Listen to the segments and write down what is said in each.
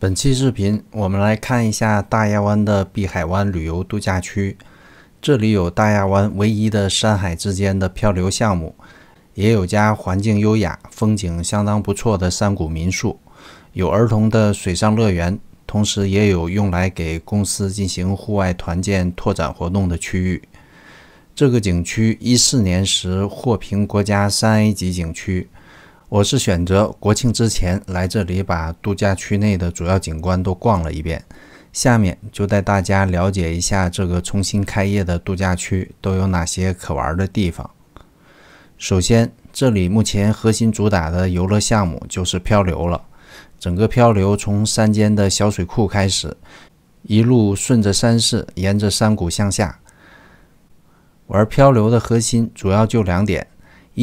本期视频，我们来看一下大亚湾的碧海湾旅游度假区。这里有大亚湾唯一的山海之间的漂流项目，也有家环境优雅、风景相当不错的山谷民宿，有儿童的水上乐园，同时也有用来给公司进行户外团建拓展活动的区域。这个景区一四年时获评国家三 A 级景区。我是选择国庆之前来这里，把度假区内的主要景观都逛了一遍。下面就带大家了解一下这个重新开业的度假区都有哪些可玩的地方。首先，这里目前核心主打的游乐项目就是漂流了。整个漂流从山间的小水库开始，一路顺着山势，沿着山谷向下。玩漂流的核心主要就两点。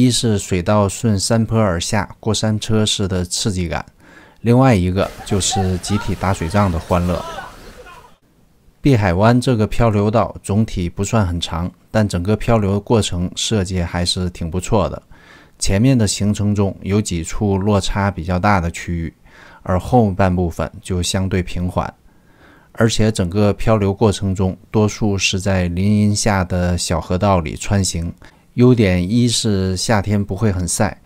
一是水道顺山坡而下，过山车似的刺激感；另外一个就是集体打水仗的欢乐。碧海湾这个漂流道总体不算很长，但整个漂流过程设计还是挺不错的。前面的行程中有几处落差比较大的区域，而后半部分就相对平缓，而且整个漂流过程中多数是在林荫下的小河道里穿行。优点一是夏天不会很晒，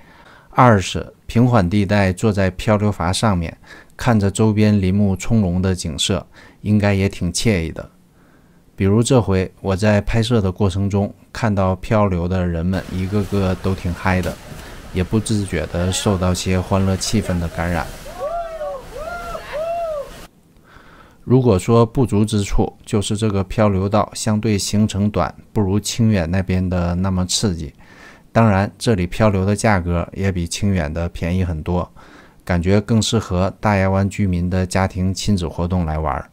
二是平缓地带坐在漂流筏上面，看着周边林木葱茏的景色，应该也挺惬意的。比如这回我在拍摄的过程中，看到漂流的人们一个个都挺嗨的，也不自觉地受到些欢乐气氛的感染。如果说不足之处，就是这个漂流道相对行程短，不如清远那边的那么刺激。当然，这里漂流的价格也比清远的便宜很多，感觉更适合大亚湾居民的家庭亲子活动来玩。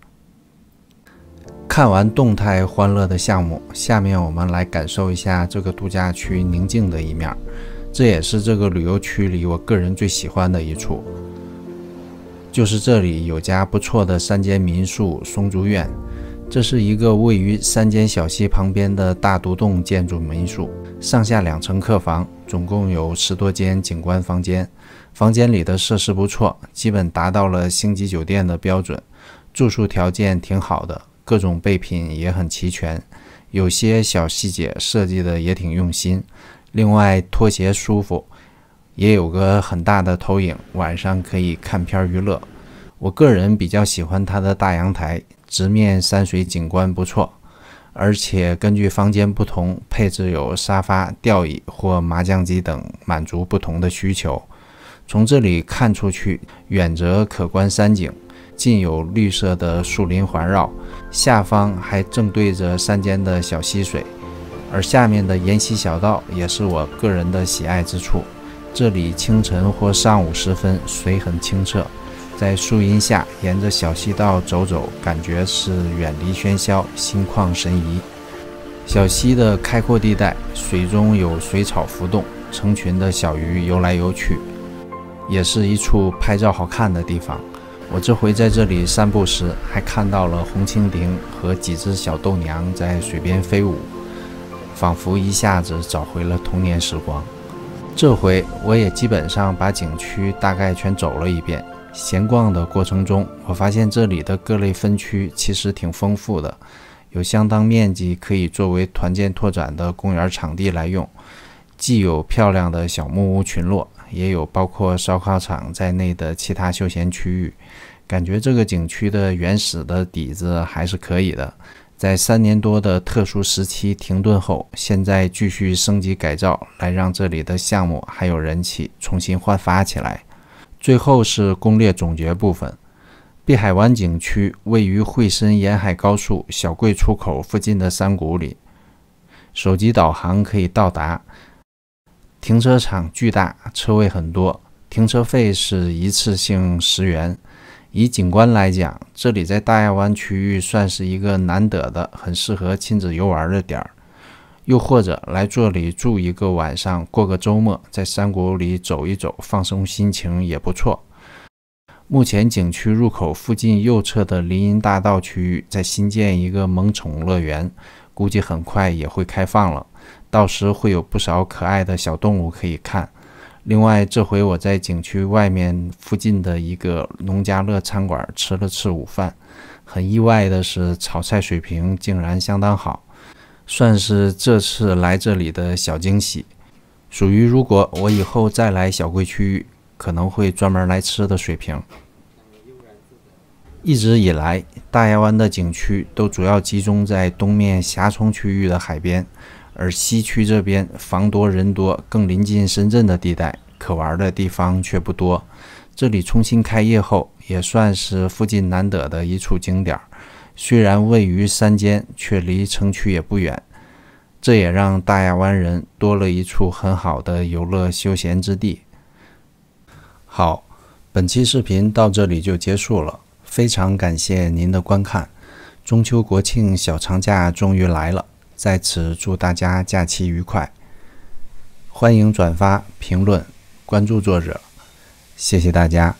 看完动态欢乐的项目，下面我们来感受一下这个度假区宁静的一面，这也是这个旅游区里我个人最喜欢的一处。就是这里有家不错的山间民宿松竹院，这是一个位于山间小溪旁边的大独栋建筑民宿，上下两层客房，总共有十多间景观房间，房间里的设施不错，基本达到了星级酒店的标准，住宿条件挺好的，各种备品也很齐全，有些小细节设计的也挺用心，另外拖鞋舒服。也有个很大的投影，晚上可以看片娱乐。我个人比较喜欢它的大阳台，直面山水景观不错。而且根据房间不同，配置有沙发、吊椅或麻将机等，满足不同的需求。从这里看出去，远则可观山景，近有绿色的树林环绕，下方还正对着山间的小溪水，而下面的沿溪小道也是我个人的喜爱之处。这里清晨或上午时分，水很清澈，在树荫下沿着小溪道走走，感觉是远离喧嚣，心旷神怡。小溪的开阔地带，水中有水草浮动，成群的小鱼游来游去，也是一处拍照好看的地方。我这回在这里散步时，还看到了红蜻蜓和几只小豆娘在水边飞舞，仿佛一下子找回了童年时光。这回我也基本上把景区大概全走了一遍。闲逛的过程中，我发现这里的各类分区其实挺丰富的，有相当面积可以作为团建拓展的公园场地来用，既有漂亮的小木屋群落，也有包括烧烤场在内的其他休闲区域。感觉这个景区的原始的底子还是可以的。在三年多的特殊时期停顿后，现在继续升级改造，来让这里的项目还有人气重新焕发起来。最后是攻略总结部分：碧海湾景区位于惠深沿海高速小桂出口附近的山谷里，手机导航可以到达。停车场巨大，车位很多，停车费是一次性十元。以景观来讲，这里在大亚湾区域算是一个难得的、很适合亲子游玩的点儿。又或者来这里住一个晚上，过个周末，在山谷里走一走，放松心情也不错。目前景区入口附近右侧的林荫大道区域在新建一个萌宠乐园，估计很快也会开放了，到时会有不少可爱的小动物可以看。另外，这回我在景区外面附近的一个农家乐餐馆吃了次午饭，很意外的是，炒菜水平竟然相当好，算是这次来这里的小惊喜，属于如果我以后再来小龟区域，可能会专门来吃的水平。一直以来，大亚湾的景区都主要集中在东面霞冲区域的海边。而西区这边房多人多，更临近深圳的地带，可玩的地方却不多。这里重新开业后，也算是附近难得的一处景点。虽然位于山间，却离城区也不远。这也让大亚湾人多了一处很好的游乐休闲之地。好，本期视频到这里就结束了，非常感谢您的观看。中秋国庆小长假终于来了。在此祝大家假期愉快！欢迎转发、评论、关注作者，谢谢大家。